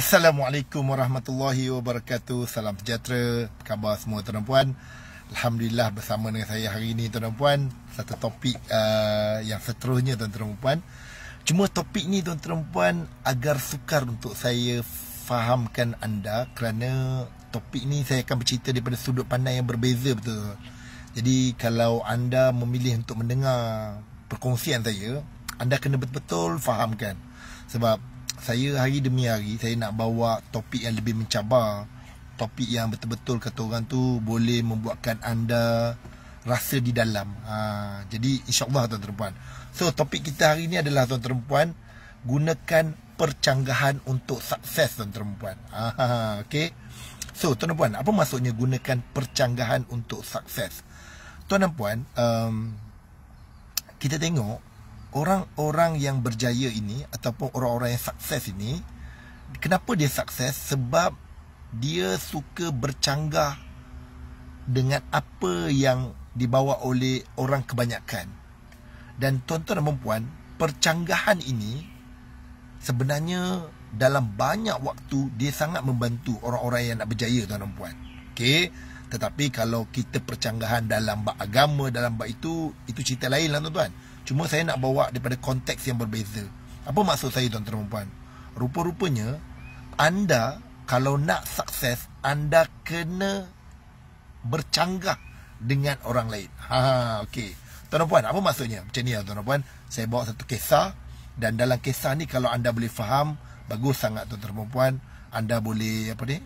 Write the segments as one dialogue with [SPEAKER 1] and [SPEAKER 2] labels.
[SPEAKER 1] Assalamualaikum warahmatullahi wabarakatuh Salam sejahtera Apa khabar semua tuan dan puan Alhamdulillah bersama dengan saya hari ini tuan dan puan Satu topik uh, yang seterusnya tuan dan puan Cuma topik ni tuan dan puan Agar sukar untuk saya fahamkan anda Kerana topik ni saya akan bercerita daripada sudut pandang yang berbeza betul Jadi kalau anda memilih untuk mendengar perkongsian saya Anda kena betul-betul fahamkan Sebab saya hari demi hari saya nak bawa topik yang lebih mencabar topik yang betul-betul kata orang tu boleh membuatkan anda rasa di dalam ha, jadi insyaAllah tuan perempuan so topik kita hari ni adalah tuan perempuan gunakan percanggahan untuk sukses tuan perempuan ha, ha, ha okay. so tuan perempuan apa maksudnya gunakan percanggahan untuk sukses tuan perempuan um, kita tengok orang-orang yang berjaya ini ataupun orang-orang yang sukses ini kenapa dia sukses sebab dia suka bercanggah dengan apa yang dibawa oleh orang kebanyakan dan tuan-tuan dan puan percanggahan ini sebenarnya dalam banyak waktu dia sangat membantu orang-orang yang nak berjaya tuan dan puan okey tetapi kalau kita percanggahan dalam bab agama dalam bab itu itu cerita lain lah tuan-tuan Cuma saya nak bawa daripada konteks yang berbeza. Apa maksud saya tuan-tuan dan puan? Rupa-rupanya anda kalau nak sukses anda kena bercanggah dengan orang lain. Ha, okey. Tuan-tuan puan, apa maksudnya? Macam ni lah, tuan-tuan puan, saya bawa satu kisah dan dalam kisah ni kalau anda boleh faham bagus sangat tuan-tuan dan puan, anda boleh apa ni?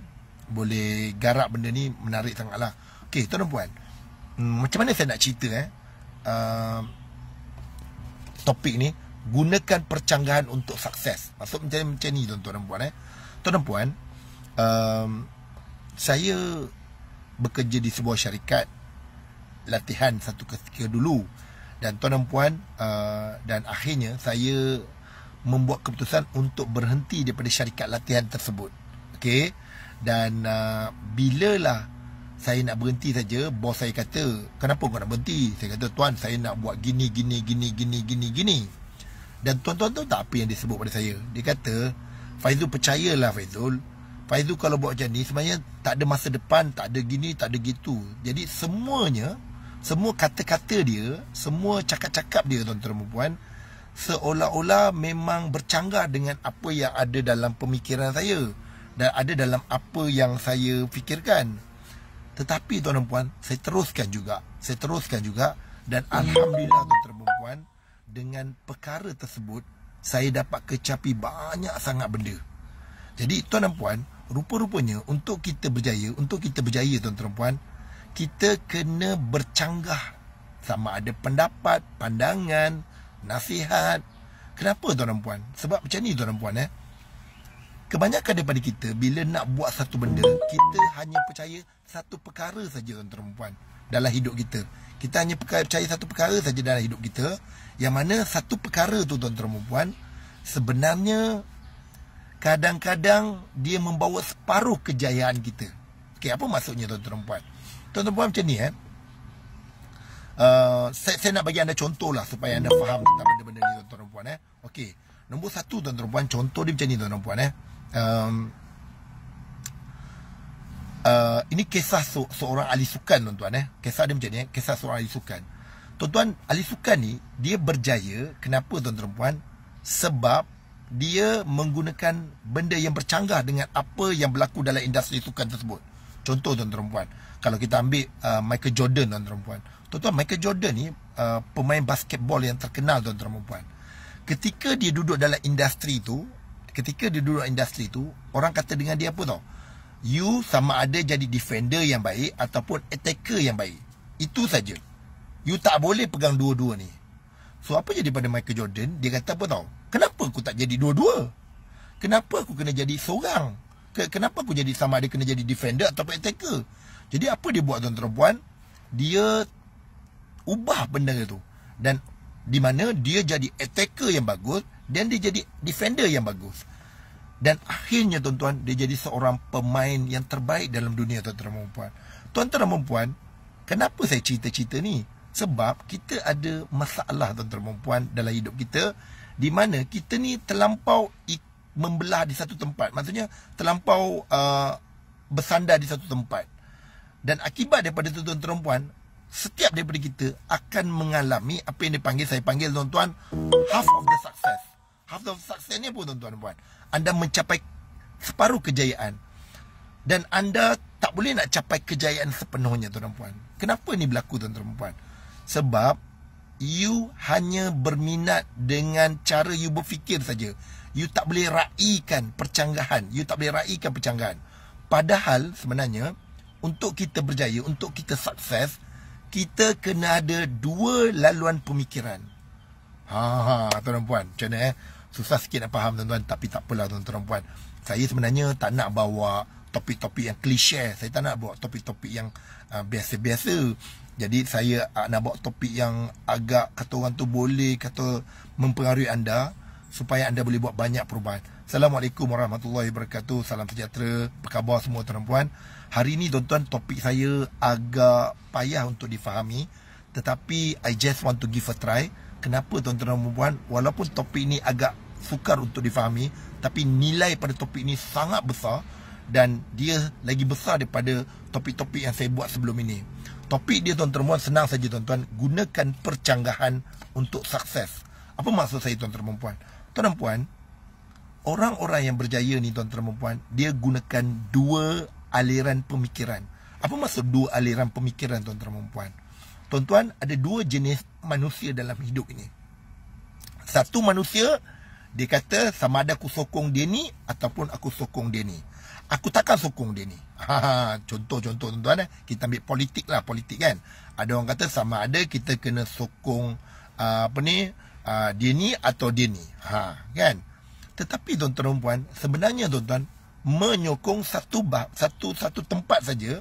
[SPEAKER 1] Boleh garap benda ni menarik sangatlah. Okey, tuan-tuan puan. Hmm, macam mana saya nak cerita eh? Uh, topik ni gunakan percanggahan untuk sukses maksud macam macam ni tuan-tuan dan puan eh tuan dan puan um, saya bekerja di sebuah syarikat latihan satu ketika dulu dan tuan dan puan uh, dan akhirnya saya membuat keputusan untuk berhenti daripada syarikat latihan tersebut okey dan uh, bilalah saya nak berhenti saja bos saya kata kenapa kau nak berhenti saya kata tuan saya nak buat gini gini gini gini gini gini dan tuan-tuan tahu tak apa yang dia sebut pada saya dia kata Faizul percayalah Faizul Faizul kalau buat macam ni sebenarnya tak ada masa depan tak ada gini tak ada gitu jadi semuanya semua kata-kata dia semua cakap-cakap dia tuan-tuan perempuan seolah-olah memang bercanggah dengan apa yang ada dalam pemikiran saya dan ada dalam apa yang saya fikirkan tetapi tuan dan puan, saya teruskan juga. Saya teruskan juga dan alhamdulillah tuan dan puan dengan perkara tersebut saya dapat kecapi banyak sangat benda. Jadi tuan dan puan, rupa-rupanya untuk kita berjaya, untuk kita berjaya tuan dan puan, kita kena bercanggah sama ada pendapat, pandangan, nasihat. Kenapa tuan dan puan? Sebab macam ni tuan dan puan eh. Kebanyakan daripada kita bila nak buat satu benda, kita hanya percaya satu perkara saja tuan perempuan dalam hidup kita. Kita hanya percaya satu perkara saja dalam hidup kita yang mana satu perkara tu tuan perempuan sebenarnya kadang-kadang dia membawa separuh kejayaan kita. Okey, apa maksudnya tuan perempuan? Tuan perempuan macam ni eh. Uh, saya, saya nak bagi anda contoh lah supaya anda faham tentang benda-benda ni tuan perempuan eh. Okey. Nombor satu tuan-tuan puan Contoh dia macam ni tuan-tuan puan eh um, uh, ini kisah so, seorang ahli sukan tuan-tuan eh. Kisah dia macam ni, eh. kisah seorang ahli sukan. Tuan-tuan, ahli sukan ni dia berjaya kenapa tuan-tuan puan? Sebab dia menggunakan benda yang bercanggah dengan apa yang berlaku dalam industri sukan tersebut. Contoh tuan-tuan puan, kalau kita ambil uh, Michael Jordan tuan-tuan puan. Tuan-tuan, Michael Jordan ni uh, pemain basketball yang terkenal tuan-tuan puan. Ketika dia duduk dalam industri tu, ketika dia duduk industri tu, orang kata dengan dia apa tau? You sama ada jadi defender yang baik ataupun attacker yang baik. Itu saja. You tak boleh pegang dua-dua ni. So apa jadi pada Michael Jordan? Dia kata apa tau? Kenapa aku tak jadi dua-dua? Kenapa aku kena jadi seorang? Kenapa aku jadi sama ada kena jadi defender atau attacker? Jadi apa dia buat tuan-tuan puan? Dia ubah benda tu. Dan di mana dia jadi attacker yang bagus dan dia jadi defender yang bagus. Dan akhirnya tuan-tuan, dia jadi seorang pemain yang terbaik dalam dunia tuan-tuan dan puan Tuan-tuan dan puan kenapa saya cerita-cerita ni? Sebab kita ada masalah tuan-tuan dan puan dalam hidup kita di mana kita ni terlampau membelah di satu tempat. Maksudnya terlampau uh, bersandar di satu tempat. Dan akibat daripada tuan-tuan dan puan setiap daripada kita akan mengalami apa yang dipanggil saya panggil tuan-tuan half of the success half the success ni apa tuan-tuan buat? Anda mencapai separuh kejayaan. Dan anda tak boleh nak capai kejayaan sepenuhnya tuan-tuan puan. Kenapa ni berlaku tuan-tuan puan? Sebab you hanya berminat dengan cara you berfikir saja. You tak boleh raikan percanggahan. You tak boleh raikan percanggahan. Padahal sebenarnya untuk kita berjaya, untuk kita sukses, kita kena ada dua laluan pemikiran. Ha ha tuan-tuan puan, macam mana eh? susah sikit nak faham tuan-tuan tapi tak apalah tuan-tuan puan saya sebenarnya tak nak bawa topik-topik yang klise saya tak nak bawa topik-topik yang uh, biasa-biasa jadi saya uh, nak bawa topik yang agak kata orang tu boleh kata mempengaruhi anda supaya anda boleh buat banyak perubahan Assalamualaikum warahmatullahi wabarakatuh salam sejahtera apa khabar semua tuan-tuan hari ini tuan-tuan topik saya agak payah untuk difahami tetapi I just want to give a try Kenapa tuan-tuan dan puan Walaupun topik ni agak sukar untuk difahami tapi nilai pada topik ini sangat besar dan dia lagi besar daripada topik-topik yang saya buat sebelum ini. Topik dia tuan-tuan senang saja tuan-tuan gunakan percanggahan untuk sukses. Apa maksud saya tuan-tuan puan? Tuan-tuan puan, orang-orang yang berjaya ni tuan-tuan puan, dia gunakan dua aliran pemikiran. Apa maksud dua aliran pemikiran tuan-tuan puan? Tuan-tuan ada dua jenis manusia dalam hidup ini. Satu manusia dia kata sama ada aku sokong dia ni ataupun aku sokong dia ni. Aku takkan sokong dia ni. Contoh-contoh ha, ha. tuan-tuan eh. Kita ambil politik lah politik kan. Ada orang kata sama ada kita kena sokong uh, apa ni uh, dia ni atau dia ni. Ha, kan? Tetapi tuan-tuan dan puan, sebenarnya tuan-tuan menyokong satu bah satu satu tempat saja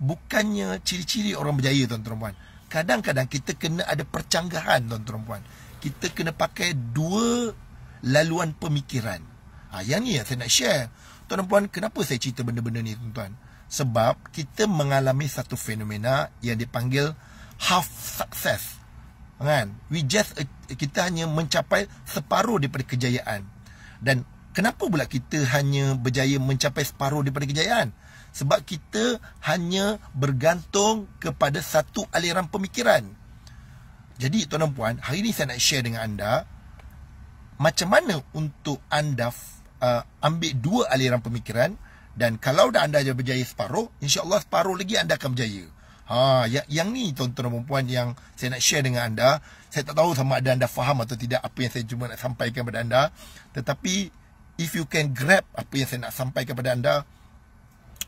[SPEAKER 1] bukannya ciri-ciri orang berjaya tuan-tuan dan puan. Kadang-kadang kita kena ada percanggahan tuan-tuan dan puan. Kita kena pakai dua laluan pemikiran. Ha, yang ni yang saya nak share. Tuan dan puan, kenapa saya cerita benda-benda ni tuan-tuan? Sebab kita mengalami satu fenomena yang dipanggil half success. Kan? We just eh, kita hanya mencapai separuh daripada kejayaan. Dan kenapa pula kita hanya berjaya mencapai separuh daripada kejayaan? Sebab kita hanya bergantung kepada satu aliran pemikiran. Jadi tuan dan puan, hari ini saya nak share dengan anda macam mana untuk anda uh, ambil dua aliran pemikiran dan kalau dah anda berjaya separuh insyaallah separuh lagi anda akan berjaya ha yang, yang ni tuan-tuan dan puan yang saya nak share dengan anda saya tak tahu sama ada anda faham atau tidak apa yang saya cuma nak sampaikan kepada anda tetapi if you can grab apa yang saya nak sampaikan kepada anda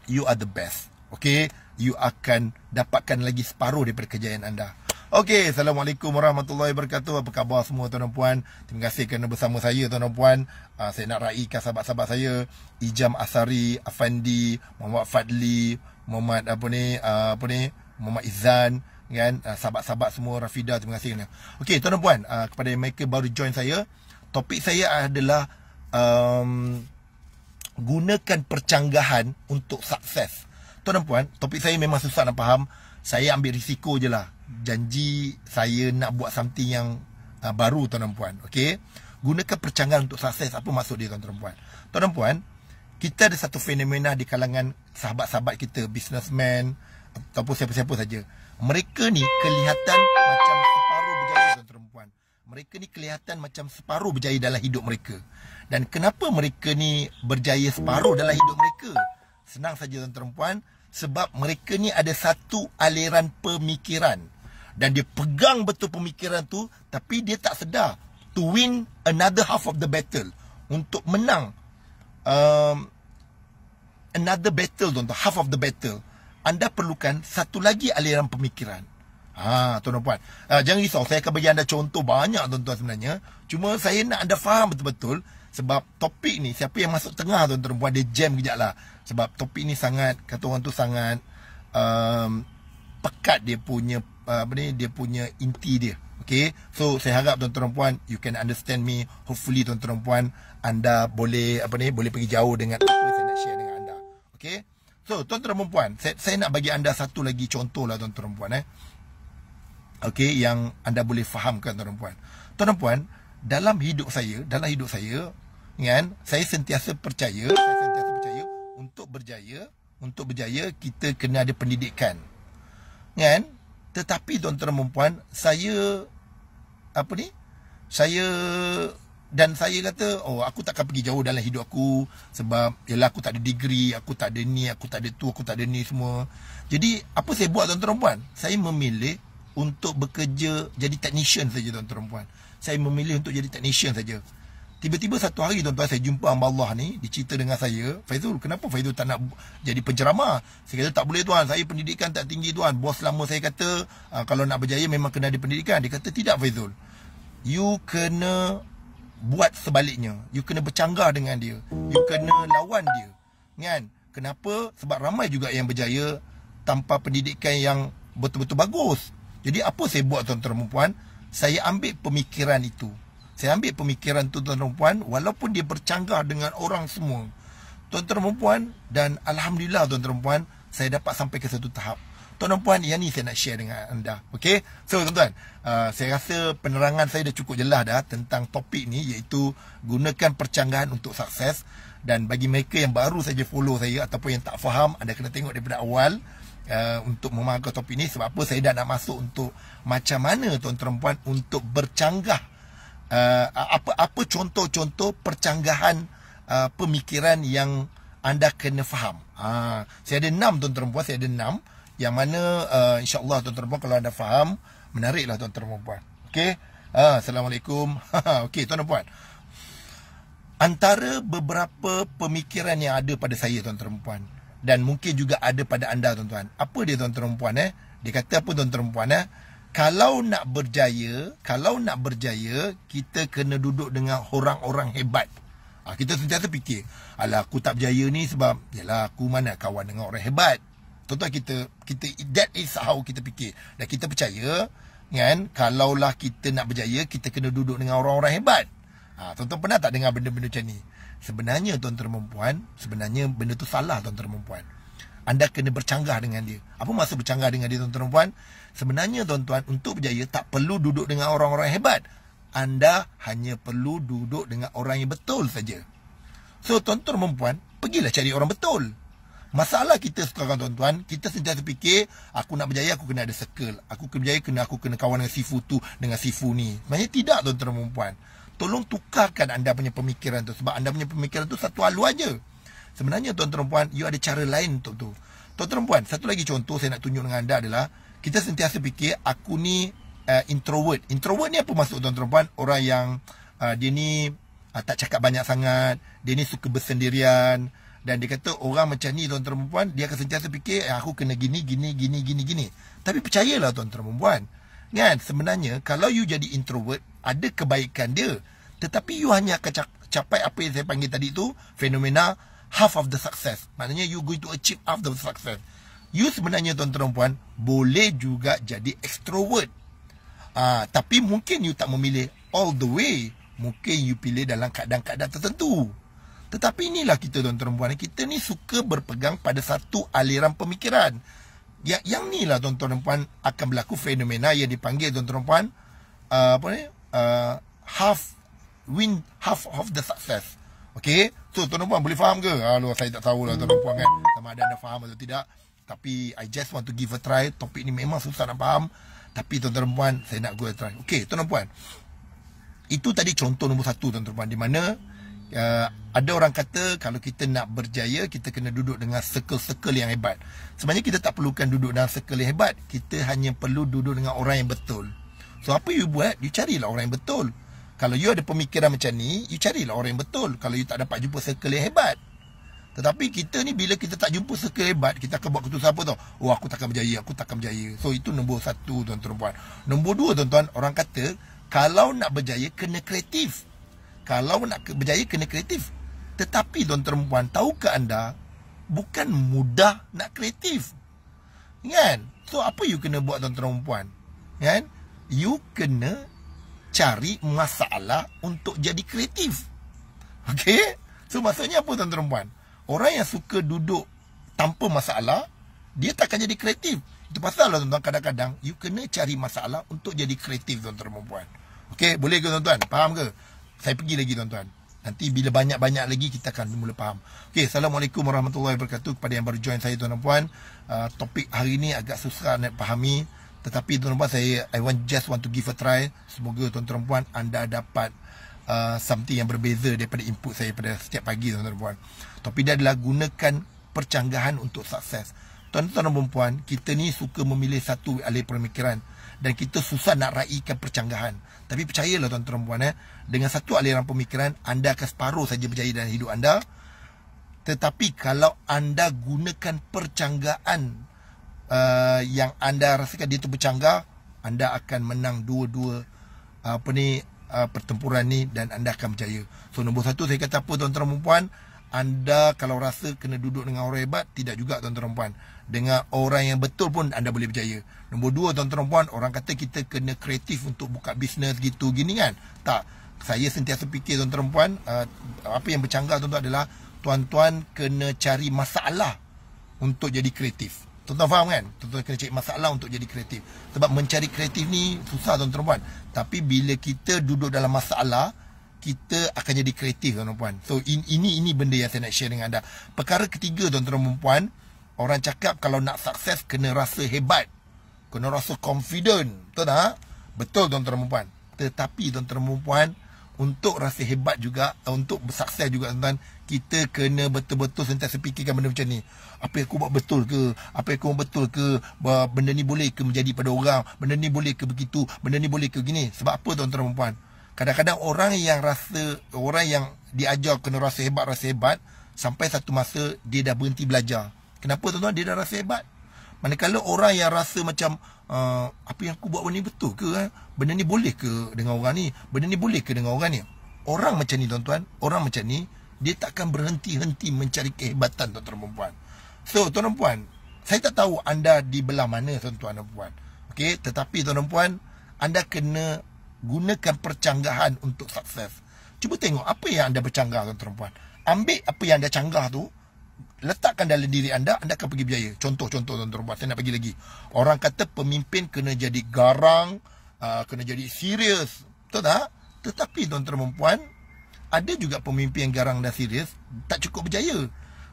[SPEAKER 1] you are the best okay you akan dapatkan lagi separuh daripada kejayaan anda Okey, Assalamualaikum Warahmatullahi Wabarakatuh. Apa khabar semua tuan dan puan? Terima kasih kerana bersama saya tuan dan puan. Uh, saya nak raikan sahabat-sahabat saya. Ijam Asari, Afandi, Muhammad Fadli, Muhammad apa ni, uh, apa ni, Muhammad Izan kan uh, sahabat-sahabat semua Rafida terima kasih kena. Okey tuan dan puan uh, kepada yang mereka baru join saya topik saya adalah um, gunakan percanggahan untuk sukses. Tuan dan puan topik saya memang susah nak faham saya ambil risiko je lah janji saya nak buat something yang uh, baru tuan dan puan. Okey. Gunakan percanggahan untuk sukses. Apa maksud dia tuan dan puan? Tuan dan puan, kita ada satu fenomena di kalangan sahabat-sahabat kita, businessman ataupun siapa-siapa saja. Mereka ni kelihatan macam separuh berjaya tuan dan puan. Mereka ni kelihatan macam separuh berjaya dalam hidup mereka. Dan kenapa mereka ni berjaya separuh dalam hidup mereka? Senang saja tuan dan puan, sebab mereka ni ada satu aliran pemikiran dan dia pegang betul pemikiran tu tapi dia tak sedar to win another half of the battle untuk menang um, another battle tuan-tuan half of the battle anda perlukan satu lagi aliran pemikiran ha tuan dan ah, puan ha, jangan risau saya akan bagi anda contoh banyak tuan-tuan sebenarnya cuma saya nak anda faham betul-betul sebab topik ni siapa yang masuk tengah tuan-tuan dan puan dia jam kejap lah sebab topik ni sangat kata orang tu sangat um, pekat dia punya uh, apa ni dia punya inti dia okey so saya harap tuan-tuan dan puan you can understand me hopefully tuan-tuan dan puan anda boleh apa ni boleh pergi jauh dengan apa saya nak share dengan anda okey so tuan-tuan dan puan saya, saya nak bagi anda satu lagi contoh lah tuan-tuan dan puan eh okey yang anda boleh fahamkan tuan-tuan dan puan tuan-tuan dan puan dalam hidup saya dalam hidup saya kan saya sentiasa percaya saya sentiasa percaya untuk berjaya untuk berjaya kita kena ada pendidikan kan tetapi tuan-tuan dan puan saya apa ni saya dan saya kata oh aku takkan pergi jauh dalam hidup aku sebab ialah aku tak ada degree aku tak ada ni aku tak ada tu aku tak ada ni semua jadi apa saya buat tuan-tuan puan saya memilih untuk bekerja jadi technician saja tuan-tuan puan saya memilih untuk jadi technician saja Tiba-tiba satu hari tuan-tuan saya jumpa hamba Allah ni Dicerita dengan saya Faizul kenapa Faizul tak nak jadi penceramah Saya kata tak boleh tuan Saya pendidikan tak tinggi tuan Bos lama saya kata ah, Kalau nak berjaya memang kena ada pendidikan Dia kata tidak Faizul You kena buat sebaliknya You kena bercanggah dengan dia You kena lawan dia kan? Kenapa? Sebab ramai juga yang berjaya Tanpa pendidikan yang betul-betul bagus Jadi apa saya buat tuan-tuan dan Saya ambil pemikiran itu saya ambil pemikiran tuan-tuan dan puan walaupun dia bercanggah dengan orang semua tuan-tuan dan puan dan alhamdulillah tuan-tuan dan puan saya dapat sampai ke satu tahap tuan-tuan dan puan yang ni saya nak share dengan anda okay so tuan-tuan uh, saya rasa penerangan saya dah cukup jelas dah tentang topik ni iaitu gunakan percanggahan untuk sukses dan bagi mereka yang baru saja follow saya ataupun yang tak faham anda kena tengok daripada awal Uh, untuk memahami topik ini sebab apa saya dah nak masuk untuk macam mana tuan-tuan puan untuk bercanggah Eh, apa-apa contoh-contoh percanggahan uh, pemikiran yang anda kena faham. Ha, saya ada enam tuan-tuan perempuan, saya ada enam. Yang mana uh, insyaAllah tuan-tuan perempuan kalau anda faham, menariklah tuan-tuan perempuan. Okey? Ha, Assalamualaikum. Okey tuan-tuan perempuan. Antara beberapa pemikiran yang ada pada saya tuan-tuan perempuan. Dan mungkin juga ada pada anda tuan-tuan. Apa dia tuan-tuan perempuan eh? Dia kata apa tuan-tuan perempuan eh? kalau nak berjaya, kalau nak berjaya, kita kena duduk dengan orang-orang hebat. Ha, kita sentiasa fikir, ala aku tak berjaya ni sebab, yalah aku mana kawan dengan orang hebat. Tentu kita, kita, that is how kita fikir. Dan kita percaya, kan, kalaulah kita nak berjaya, kita kena duduk dengan orang-orang hebat. Ha, ah, tuan pernah tak dengar benda-benda macam ni? Sebenarnya tuan-tuan sebenarnya benda tu salah tuan-tuan Anda kena bercanggah dengan dia. Apa maksud bercanggah dengan dia tuan-tuan Sebenarnya tuan-tuan untuk berjaya tak perlu duduk dengan orang-orang hebat. Anda hanya perlu duduk dengan orang yang betul saja. So tuan-tuan dan puan, pergilah cari orang betul. Masalah kita sekarang tuan-tuan, kita sentiasa fikir aku nak berjaya aku kena ada circle. Aku kena berjaya kena aku kena kawan dengan sifu tu, dengan sifu ni. Maknanya tidak tuan-tuan dan puan. Tolong tukarkan anda punya pemikiran tu sebab anda punya pemikiran tu satu alu aja. Sebenarnya tuan-tuan dan puan, you ada cara lain untuk tu. Tuan-tuan dan puan, satu lagi contoh saya nak tunjuk dengan anda adalah kita sentiasa fikir aku ni uh, introvert. Introvert ni apa maksud tuan-tuan puan? Orang yang uh, dia ni uh, tak cakap banyak sangat, dia ni suka bersendirian dan dia kata orang macam ni tuan-tuan puan, dia akan sentiasa fikir eh, aku kena gini gini gini gini gini. Tapi percayalah tuan-tuan puan. Kan sebenarnya kalau you jadi introvert ada kebaikan dia. Tetapi you hanya akan capai apa yang saya panggil tadi tu fenomena half of the success. Maknanya you going to achieve half the success. You sebenarnya tuan-tuan dan puan Boleh juga jadi extrovert uh, Tapi mungkin you tak memilih all the way Mungkin you pilih dalam keadaan-keadaan tertentu Tetapi inilah kita tuan-tuan dan puan Kita ni suka berpegang pada satu aliran pemikiran ya, Yang, yang ni lah tuan-tuan dan puan Akan berlaku fenomena yang dipanggil tuan-tuan dan puan uh, ah, Apa ni? Uh, half win half of the success Okay So tuan-tuan dan puan boleh faham ke? Halo saya tak tahu lah tuan-tuan dan puan kan Sama ada anda faham atau tidak tapi I just want to give a try Topik ni memang susah nak faham Tapi tuan-tuan perempuan Saya nak go a try Okay tuan-tuan perempuan Itu tadi contoh nombor satu tuan-tuan perempuan Di mana uh, Ada orang kata Kalau kita nak berjaya Kita kena duduk dengan circle-circle yang hebat Sebenarnya kita tak perlukan duduk dengan circle yang hebat Kita hanya perlu duduk dengan orang yang betul So apa you buat You carilah orang yang betul kalau you ada pemikiran macam ni, you carilah orang yang betul. Kalau you tak dapat jumpa circle yang hebat. Tetapi kita ni bila kita tak jumpa circle hebat, kita akan buat keputusan apa tau? Oh, aku takkan berjaya, aku takkan berjaya. So, itu nombor satu, tuan-tuan puan. Nombor dua, tuan-tuan, orang kata, kalau nak berjaya, kena kreatif. Kalau nak berjaya, kena kreatif. Tetapi, tuan-tuan puan, tahukah anda, bukan mudah nak kreatif. Kan? So, apa you kena buat, tuan-tuan puan? Kan? You kena cari masalah untuk jadi kreatif. Okay? So, maksudnya apa, tuan-tuan puan? -tuan? Orang yang suka duduk tanpa masalah, dia tak akan jadi kreatif. Itu pasal lah tuan-tuan kadang-kadang you kena cari masalah untuk jadi kreatif tuan-tuan dan puan-puan. Okey, boleh ke tuan-tuan? Faham ke? Saya pergi lagi tuan-tuan. Nanti bila banyak-banyak lagi kita akan mula faham. Okey, Assalamualaikum warahmatullahi wabarakatuh kepada yang baru join saya tuan-tuan puan. Uh, ah, topik hari ini agak susah nak fahami. Tetapi tuan-tuan puan, saya I want, just want to give a try. Semoga tuan-tuan puan anda dapat Uh, something yang berbeza daripada input saya pada setiap pagi tuan-tuan puan. Topik dia adalah gunakan percanggahan untuk sukses. Tuan-tuan dan puan, kita ni suka memilih satu alih pemikiran dan kita susah nak raikan percanggahan. Tapi percayalah tuan-tuan dan puan eh, dengan satu aliran pemikiran anda akan separuh saja berjaya dalam hidup anda. Tetapi kalau anda gunakan percanggahan uh, yang anda rasakan dia tu bercanggah, anda akan menang dua-dua apa ni uh, pertempuran ni dan anda akan berjaya. So nombor satu saya kata apa tuan-tuan dan anda kalau rasa kena duduk dengan orang hebat, tidak juga tuan-tuan dan Dengan orang yang betul pun anda boleh berjaya. Nombor dua tuan-tuan dan orang kata kita kena kreatif untuk buka bisnes gitu gini kan? Tak. Saya sentiasa fikir tuan-tuan dan uh, apa yang bercanggah tuan-tuan adalah tuan-tuan kena cari masalah untuk jadi kreatif. Tuan-tuan faham kan? Tuan-tuan kena cari masalah untuk jadi kreatif. Sebab mencari kreatif ni susah tuan-tuan puan. Tapi bila kita duduk dalam masalah, kita akan jadi kreatif tuan-tuan puan. So in, ini ini benda yang saya nak share dengan anda. Perkara ketiga tuan-tuan puan, orang cakap kalau nak sukses kena rasa hebat. Kena rasa confident. Betul tak? Betul tuan-tuan puan. Tetapi tuan-tuan puan, untuk rasa hebat juga untuk sukses juga tuan-tuan kita kena betul-betul sentiasa fikirkan benda macam ni apa yang aku buat betul ke apa yang aku buat betul ke benda ni boleh ke menjadi pada orang benda ni boleh ke begitu benda ni boleh ke begini? sebab apa tuan-tuan dan puan kadang-kadang orang yang rasa orang yang diajar kena rasa hebat rasa hebat sampai satu masa dia dah berhenti belajar kenapa tuan-tuan dia dah rasa hebat Manakala orang yang rasa macam uh, apa yang aku buat benda ni betul ke? Eh? Benda ni boleh ke dengan orang ni? Benda ni boleh ke dengan orang ni? Orang macam ni tuan-tuan, orang macam ni dia takkan berhenti-henti mencari kehebatan tuan-tuan dan puan. So tuan dan puan, saya tak tahu anda di belah mana tuan-tuan dan puan. Okey, tetapi tuan dan puan, anda kena gunakan percanggahan untuk sukses. Cuba tengok apa yang anda bercanggah tuan-tuan dan puan. Ambil apa yang anda canggah tu, letakkan dalam diri anda, anda akan pergi berjaya. Contoh-contoh tuan-tuan buat. Saya nak bagi lagi. Orang kata pemimpin kena jadi garang, uh, kena jadi serius. Betul tak? Tetapi tuan perempuan, ada juga pemimpin yang garang dan serius, tak cukup berjaya.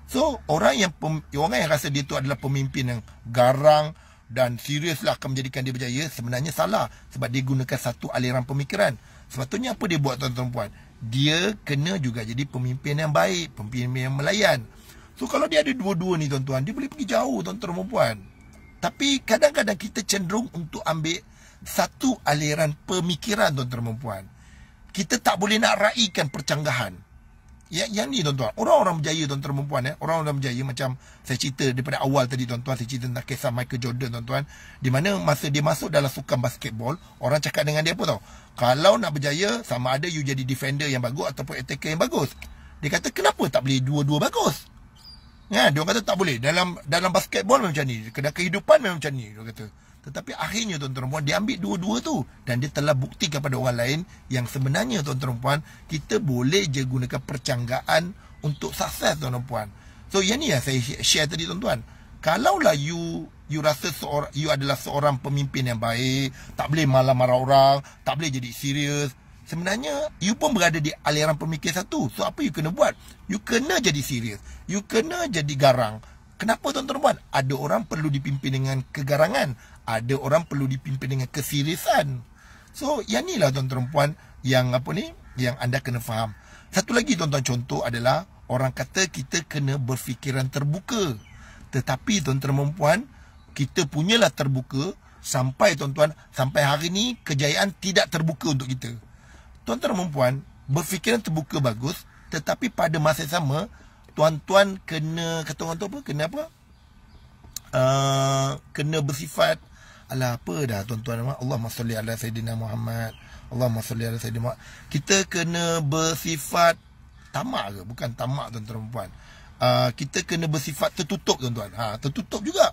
[SPEAKER 1] So, orang yang pem, orang yang rasa dia tu adalah pemimpin yang garang dan serius lah akan menjadikan dia berjaya, sebenarnya salah. Sebab dia gunakan satu aliran pemikiran. Sepatutnya apa dia buat tuan-tuan perempuan? Dia kena juga jadi pemimpin yang baik, pemimpin yang melayan. So kalau dia ada dua-dua ni tuan-tuan, dia boleh pergi jauh tuan-tuan dan puan. Tapi kadang-kadang kita cenderung untuk ambil satu aliran pemikiran tuan-tuan dan puan. Kita tak boleh nak raikan percanggahan. Ya, yang ni tuan-tuan, orang-orang berjaya tuan-tuan dan puan. Eh? Orang-orang berjaya macam saya cerita daripada awal tadi tuan-tuan. Saya cerita tentang kisah Michael Jordan tuan-tuan. Di mana masa dia masuk dalam sukan basketball, orang cakap dengan dia apa tau. Kalau nak berjaya, sama ada you jadi defender yang bagus ataupun attacker yang bagus. Dia kata, kenapa tak boleh dua-dua bagus? Ya, dia kata tak boleh. Dalam dalam basketbol memang macam ni. dalam kehidupan memang macam ni, dia kata. Tetapi akhirnya tuan-tuan dan puan, dia ambil dua-dua tu. Dan dia telah buktikan kepada orang lain yang sebenarnya tuan-tuan dan puan, kita boleh je gunakan percanggaan untuk sukses tuan-tuan dan puan. So, yang ni lah saya share tadi tuan-tuan. Kalaulah you you rasa seorang, you adalah seorang pemimpin yang baik, tak boleh malah marah orang, tak boleh jadi serius, sebenarnya you pun berada di aliran pemikir satu. So apa you kena buat? You kena jadi serius. You kena jadi garang. Kenapa tuan-tuan buat? Ada orang perlu dipimpin dengan kegarangan. Ada orang perlu dipimpin dengan keseriusan. So yang ni lah tuan-tuan puan yang apa ni? Yang anda kena faham. Satu lagi tuan-tuan contoh adalah orang kata kita kena berfikiran terbuka. Tetapi tuan-tuan puan kita punyalah terbuka sampai tuan-tuan sampai hari ni kejayaan tidak terbuka untuk kita tuan-tuan dan puan berfikiran terbuka bagus tetapi pada masa yang sama tuan-tuan kena kata orang tu apa kena apa uh, kena bersifat ala apa dah tuan-tuan Allah masalli ala sayyidina Muhammad Allah masalli ala sayyidina Muhammad kita kena bersifat tamak ke bukan tamak tuan-tuan dan puan uh, eh, kita kena bersifat tertutup tuan-tuan ha, tertutup juga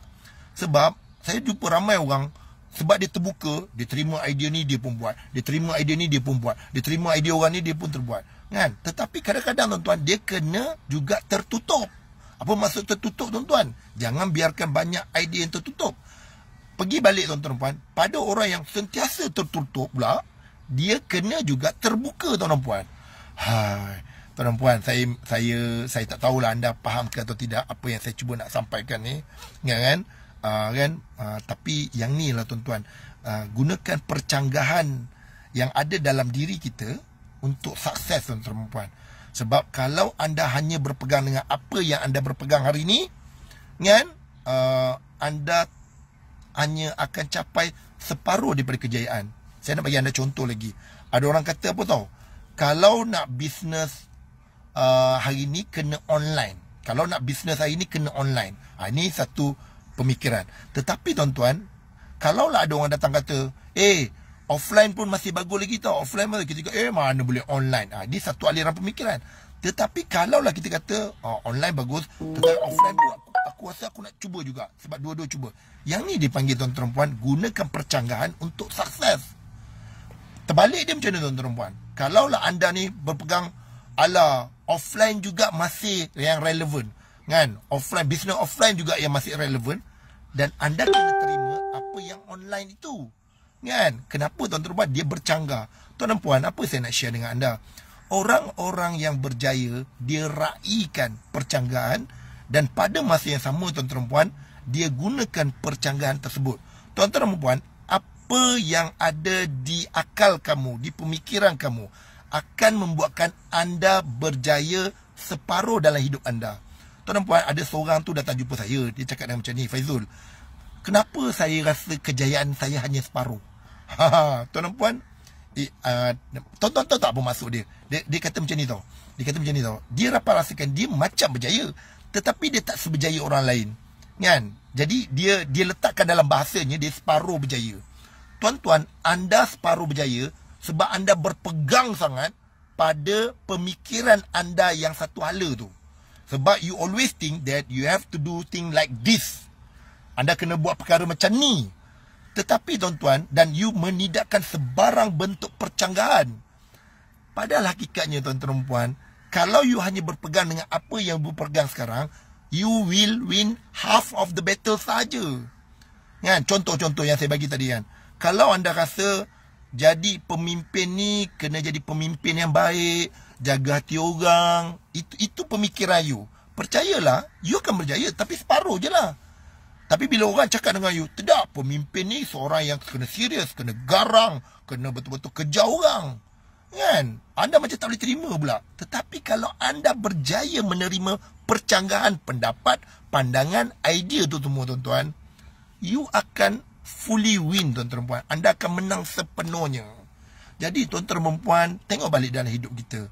[SPEAKER 1] sebab saya jumpa ramai orang sebab dia terbuka, dia terima idea ni dia pun buat. Dia terima idea ni dia pun buat. Dia terima idea orang ni dia pun terbuat. Kan? Tetapi kadang-kadang tuan-tuan, dia kena juga tertutup. Apa maksud tertutup tuan-tuan? Jangan biarkan banyak idea yang tertutup. Pergi balik tuan-tuan, pada orang yang sentiasa tertutup pula, dia kena juga terbuka tuan-tuan. Hai, tuan-tuan, saya saya saya tak tahulah anda faham ke atau tidak apa yang saya cuba nak sampaikan ni. Kan? kan? uh, kan uh, tapi yang ni lah tuan-tuan uh, gunakan percanggahan yang ada dalam diri kita untuk sukses tuan-tuan perempuan sebab kalau anda hanya berpegang dengan apa yang anda berpegang hari ni kan uh, anda hanya akan capai separuh daripada kejayaan saya nak bagi anda contoh lagi ada orang kata apa tau kalau nak bisnes uh, hari ni kena online kalau nak bisnes hari ni kena online ha, ini satu pemikiran. Tetapi tuan-tuan, kalaulah ada orang datang kata, eh, offline pun masih bagus lagi tau. Offline pun kita kata, eh, mana boleh online. Ha, ah, ini satu aliran pemikiran. Tetapi kalaulah kita kata, oh, online bagus, tetapi offline pun aku, aku rasa aku nak cuba juga. Sebab dua-dua cuba. Yang ni dipanggil tuan-tuan puan, gunakan percanggahan untuk sukses. Terbalik dia macam mana tuan-tuan puan? Kalaulah anda ni berpegang ala offline juga masih yang relevan kan offline business offline juga yang masih relevan dan anda kena terima apa yang online itu kan kenapa tuan-tuan puan dia bercanggah tuan dan puan apa saya nak share dengan anda orang-orang yang berjaya dia raikan percanggahan dan pada masa yang sama tuan-tuan puan dia gunakan percanggahan tersebut tuan-tuan dan puan apa yang ada di akal kamu di pemikiran kamu akan membuatkan anda berjaya separuh dalam hidup anda Tuan dan puan, ada seorang tu datang jumpa saya. Dia cakap dengan macam ni, Faizul. Kenapa saya rasa kejayaan saya hanya separuh? Ha, tuan dan puan, tonton tonton tak apa maksud dia. dia. Dia kata macam ni tau. Dia kata macam ni tau. Dia dapat rasakan dia macam berjaya. Tetapi dia tak seberjaya orang lain. Kan? Jadi dia dia letakkan dalam bahasanya dia separuh berjaya. Tuan-tuan, anda separuh berjaya sebab anda berpegang sangat pada pemikiran anda yang satu hala tu. Sebab you always think that you have to do thing like this. Anda kena buat perkara macam ni. Tetapi tuan-tuan, dan you menidakkan sebarang bentuk percanggahan. Padahal hakikatnya tuan-tuan dan puan, kalau you hanya berpegang dengan apa yang berpegang sekarang, you will win half of the battle saja. Kan? Contoh-contoh yang saya bagi tadi kan. Kalau anda rasa jadi pemimpin ni kena jadi pemimpin yang baik, jaga hati orang, itu, itu pemikiran you Percayalah You akan berjaya Tapi separuh je lah Tapi bila orang cakap dengan you Tidak Pemimpin ni seorang yang kena serius Kena garang Kena betul-betul kejar orang Kan Anda macam tak boleh terima pula Tetapi kalau anda berjaya menerima Percanggahan pendapat Pandangan Idea tu semua tuan-tuan You akan Fully win tuan-tuan puan Anda akan menang sepenuhnya Jadi tuan-tuan puan Tengok balik dalam hidup kita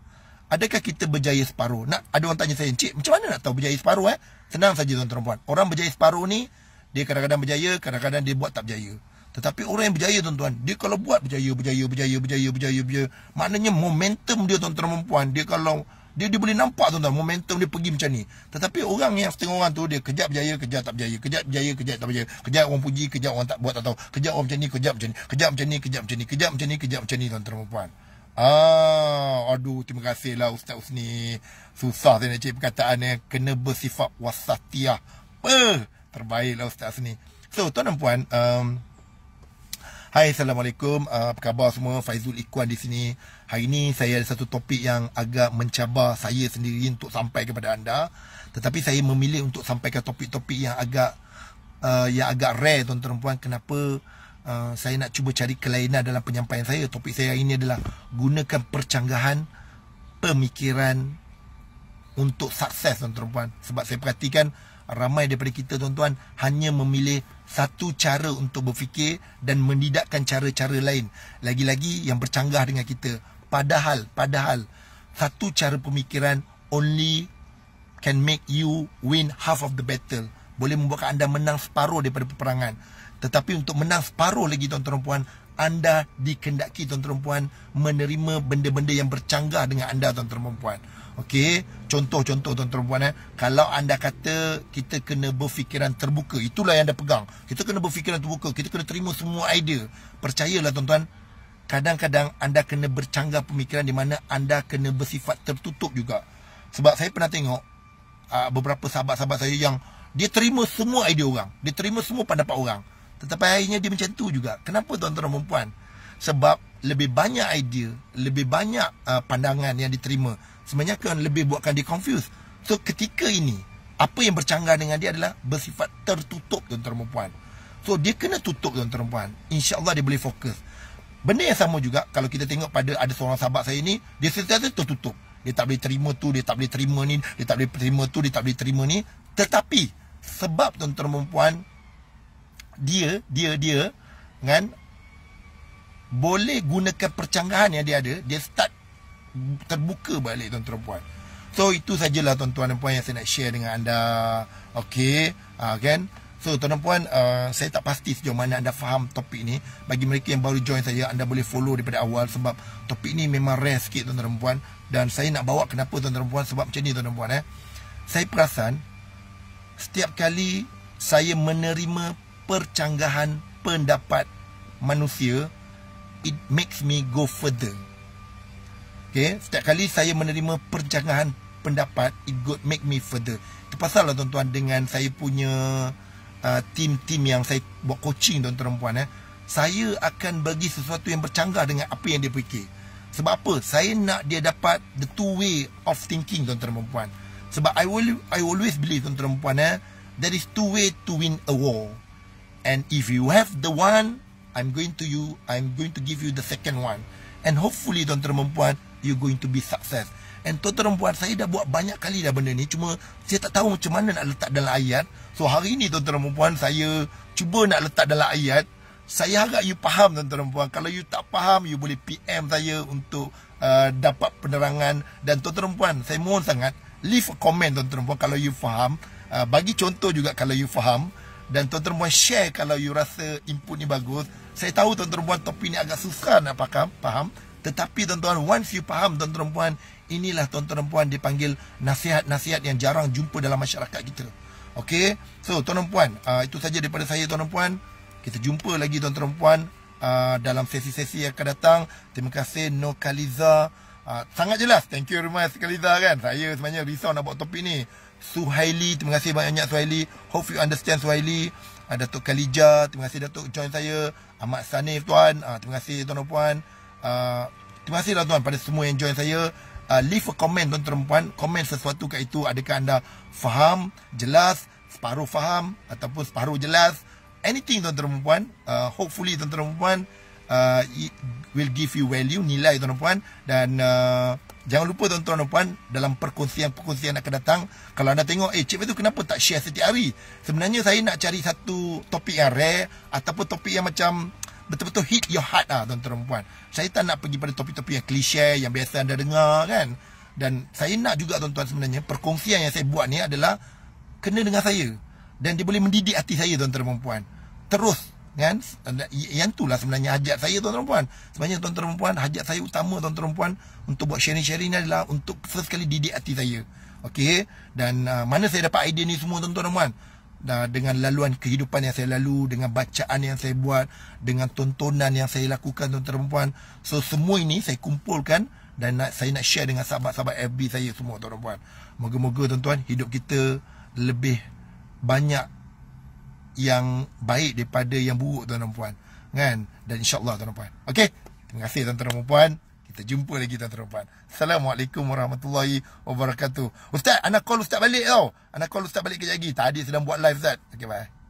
[SPEAKER 1] adakah kita berjaya separuh? Nak, ada orang tanya saya, Encik, macam mana nak tahu berjaya separuh eh? Senang saja tuan-tuan perempuan. Orang berjaya separuh ni, dia kadang-kadang berjaya, kadang-kadang dia buat tak berjaya. Tetapi orang yang berjaya tuan-tuan, dia kalau buat berjaya, berjaya, berjaya, berjaya, berjaya, berjaya. Maknanya momentum dia tuan-tuan perempuan, dia kalau, dia, dia boleh nampak tuan-tuan, momentum dia pergi macam ni. Tetapi orang yang setengah orang tu, dia kejap berjaya, kejap tak berjaya, kejap berjaya, kejap tak berjaya. Kejap orang puji, kejap orang tak buat tak tahu. Kejap orang macam ni, kejap macam ni, kejap macam ni, kejap macam ni, kejap macam ni, kejap macam ni, kejap macam ni tuan-tuan perempuan. Ah, aduh terima kasihlah Ustaz Usni. Susah saya nak cakap perkataan ni kena bersifat wasatiyah. Pe, terbaiklah Ustaz Usni. So, tuan dan puan, um, Hai, Assalamualaikum. Uh, apa khabar semua? Faizul Ikhwan di sini. Hari ini saya ada satu topik yang agak mencabar saya sendiri untuk sampai kepada anda. Tetapi saya memilih untuk sampaikan topik-topik yang agak uh, yang agak rare tuan-tuan puan. Kenapa? uh, saya nak cuba cari kelainan dalam penyampaian saya topik saya ini adalah gunakan percanggahan pemikiran untuk sukses tuan-tuan sebab saya perhatikan ramai daripada kita tuan-tuan hanya memilih satu cara untuk berfikir dan mendidakkan cara-cara lain lagi-lagi yang bercanggah dengan kita padahal padahal satu cara pemikiran only can make you win half of the battle boleh membuatkan anda menang separuh daripada peperangan. Tetapi untuk menang separuh lagi tuan-tuan puan, anda dikendaki tuan-tuan puan menerima benda-benda yang bercanggah dengan anda tuan-tuan puan. Okey, contoh-contoh tuan-tuan puan eh. Kalau anda kata kita kena berfikiran terbuka, itulah yang anda pegang. Kita kena berfikiran terbuka, kita kena terima semua idea. Percayalah tuan-tuan, kadang-kadang anda kena bercanggah pemikiran di mana anda kena bersifat tertutup juga. Sebab saya pernah tengok ah, beberapa sahabat-sahabat saya yang dia terima semua idea orang. Dia terima semua pendapat orang. Tetapi akhirnya dia macam tu juga. Kenapa tuan-tuan dan perempuan? Sebab lebih banyak idea, lebih banyak uh, pandangan yang diterima. Sebenarnya kan lebih buatkan dia confused. So ketika ini, apa yang bercanggah dengan dia adalah bersifat tertutup tuan-tuan dan perempuan. So dia kena tutup tuan-tuan dan perempuan. InsyaAllah dia boleh fokus. Benda yang sama juga kalau kita tengok pada ada seorang sahabat saya ni, dia sentiasa tertutup. Dia tak boleh terima tu, dia tak boleh terima ni, dia tak boleh terima tu, dia tak boleh terima ni. Tetapi, sebab tuan-tuan perempuan dia dia dia kan boleh gunakan percanggahan yang dia ada dia start terbuka balik tuan-tuan perempuan so itu sajalah tuan-tuan dan puan yang saya nak share dengan anda okey ha, kan so tuan-tuan puan uh, saya tak pasti sejauh mana anda faham topik ni bagi mereka yang baru join saja anda boleh follow daripada awal sebab topik ni memang rare sikit tuan-tuan perempuan dan saya nak bawa kenapa tuan-tuan perempuan sebab macam ni tuan-tuan eh saya perasan setiap kali saya menerima percanggahan pendapat manusia it makes me go further okay setiap kali saya menerima percanggahan pendapat it got make me further tu pasal lah tuan-tuan dengan saya punya tim-tim uh, yang saya buat coaching tuan-tuan dan puan eh saya akan bagi sesuatu yang bercanggah dengan apa yang dia fikir sebab apa saya nak dia dapat the two way of thinking tuan-tuan dan puan-puan. Sebab I will I always believe tuan perempuan eh, there is two way to win a war. And if you have the one, I'm going to you, I'm going to give you the second one. And hopefully tuan perempuan you going to be success. And tuan perempuan saya dah buat banyak kali dah benda ni cuma saya tak tahu macam mana nak letak dalam ayat. So hari ni tuan perempuan saya cuba nak letak dalam ayat. Saya harap you faham tuan perempuan. Kalau you tak faham, you boleh PM saya untuk uh, dapat penerangan dan tuan perempuan saya mohon sangat leave a comment tuan-tuan puan kalau you faham uh, bagi contoh juga kalau you faham dan tuan-tuan puan share kalau you rasa input ni bagus saya tahu tuan-tuan puan topik ni agak susah nak faham, faham. tetapi tuan-tuan once you faham tuan-tuan puan inilah tuan-tuan puan dipanggil nasihat-nasihat yang jarang jumpa dalam masyarakat kita Okay, so tuan-tuan puan uh, itu saja daripada saya tuan-tuan puan kita jumpa lagi tuan-tuan puan uh, dalam sesi-sesi yang akan datang terima kasih No Kaliza Ah, sangat jelas. Thank you very much sekali dah kan. Saya sebenarnya risau nak buat topik ni. Suhaili, terima kasih banyak-banyak Suhaili. Hope you understand Suhaili. Uh, Datuk Kalija, terima kasih Datuk join saya. Ahmad Sanif tuan, uh, terima kasih tuan dan puan. Uh, terima kasih lah tuan pada semua yang join saya. Uh, leave a comment tuan dan puan. Comment sesuatu kat itu. Adakah anda faham, jelas, separuh faham ataupun separuh jelas. Anything tuan dan puan. Uh, hopefully tuan dan puan uh, it will give you value nilai tuan puan dan uh, jangan lupa tuan-tuan dan puan dalam perkongsian-perkongsian akan datang kalau anda tengok eh cik itu kenapa tak share setiap hari sebenarnya saya nak cari satu topik yang rare ataupun topik yang macam betul-betul hit your heart lah tuan-tuan dan puan saya tak nak pergi pada topik-topik yang klise yang biasa anda dengar kan dan saya nak juga tuan-tuan sebenarnya perkongsian yang saya buat ni adalah kena dengan saya dan dia boleh mendidik hati saya tuan-tuan dan puan terus kan yang itulah sebenarnya hajat saya tuan-tuan dan puan sebenarnya tuan-tuan dan puan hajat saya utama tuan-tuan dan puan untuk buat sharing-sharing ni adalah untuk first kali didik hati saya okey dan uh, mana saya dapat idea ni semua tuan-tuan dan puan uh, dengan laluan kehidupan yang saya lalu dengan bacaan yang saya buat dengan tontonan yang saya lakukan tuan-tuan dan puan so semua ini saya kumpulkan dan nak, saya nak share dengan sahabat-sahabat FB saya semua tuan-tuan dan puan moga-moga tuan-tuan hidup kita lebih banyak yang baik daripada yang buruk tuan dan puan kan dan insyaallah tuan dan puan okey terima kasih tuan dan puan kita jumpa lagi tuan dan puan assalamualaikum warahmatullahi wabarakatuh ustaz anak call ustaz balik tau anak call ustaz balik kejap lagi tadi sedang buat live ustaz okey bye